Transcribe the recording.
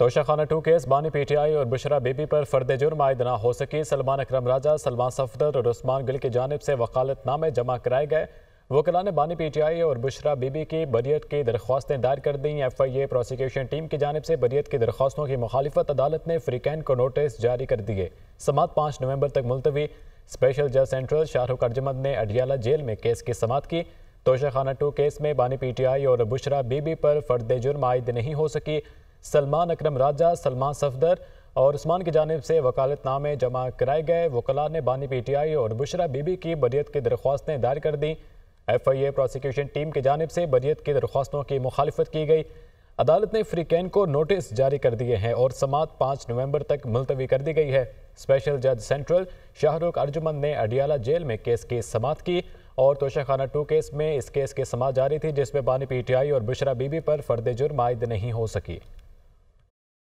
तोशा खाना to case बानी PTI और बुशरा बेबी पर फर्द जुर्म आयद ना हो सकी सलमान अक्रम राजा सलमान सफदर और उस्मान गिल की जानब से वकालतनामे जमा कराए गए वकला ने बानी पीटीआई और बुशरा बीबी की बरीत की दरख्वास्तें दायर कर दी F I A prosecution team की जानब से बरीत की दरख्वास्तों की मुखालफत अदालत ने फ्रीकैन को नोटिस जारी कर दिए समात पाँच नवंबर तक मुलतवी स्पेशल जज सेंट्रल शाहरुख अर्जमद ने अडियाला जेल में केस की समात की तोशा खाना टू केस में बानी आई और बुशरा बीबी पर फर्द जुर्म आयद नहीं हो सकी सलमान अकरम राजा सलमान सफदर और उस्मान की जानब से वकालतनामे जमा कराए गए वकला ने बानी पी टी आई और बुशरा बीबी की बरीत की दरख्वास्तें दायर कर दी F I A prosecution team की जानब से बरीत की दरख्वास्तों की मुखालफत की गई अदालत ने फ्रीकैन को नोटिस जारी कर दिए हैं और समात पाँच नवंबर तक मुलतवी कर दी गई है स्पेशल जज सेंट्रल शाहरुख अर्जुमन ने अडियाला जेल में केस की समात की और तोशाखाना टू केस में इस केस की समात जारी थी जिसमें बानी पीटीआई और बुशरा बीबी पर फर्द जुर्म आयद नहीं हो सकी